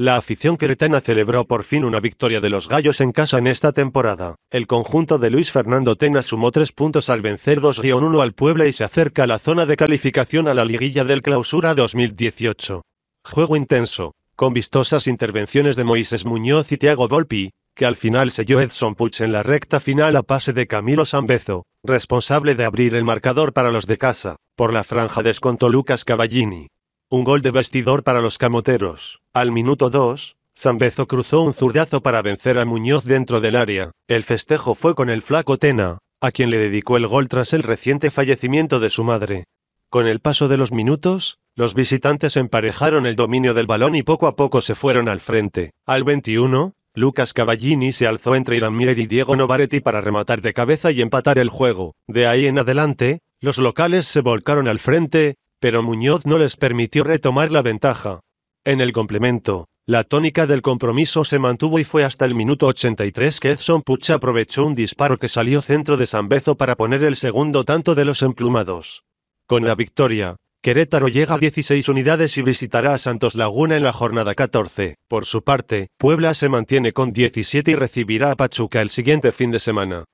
La afición queretana celebró por fin una victoria de los Gallos en casa en esta temporada. El conjunto de Luis Fernando Tena sumó tres puntos al vencer 2-1 al Puebla y se acerca a la zona de calificación a la liguilla del Clausura 2018. Juego intenso, con vistosas intervenciones de Moisés Muñoz y Thiago Volpi, que al final selló Edson Puch en la recta final a pase de Camilo Sambezo, responsable de abrir el marcador para los de casa. Por la franja descontó Lucas Cavallini. Un gol de vestidor para los camoteros. Al minuto 2, Sambezo cruzó un zurdazo para vencer a Muñoz dentro del área. El festejo fue con el flaco Tena, a quien le dedicó el gol tras el reciente fallecimiento de su madre. Con el paso de los minutos, los visitantes emparejaron el dominio del balón y poco a poco se fueron al frente. Al 21, Lucas Cavallini se alzó entre Iramier y Diego Novaretti para rematar de cabeza y empatar el juego. De ahí en adelante, los locales se volcaron al frente, pero Muñoz no les permitió retomar la ventaja. En el complemento, la tónica del compromiso se mantuvo y fue hasta el minuto 83 que Edson Pucha aprovechó un disparo que salió centro de San Bezo para poner el segundo tanto de los emplumados. Con la victoria, Querétaro llega a 16 unidades y visitará a Santos Laguna en la jornada 14. Por su parte, Puebla se mantiene con 17 y recibirá a Pachuca el siguiente fin de semana.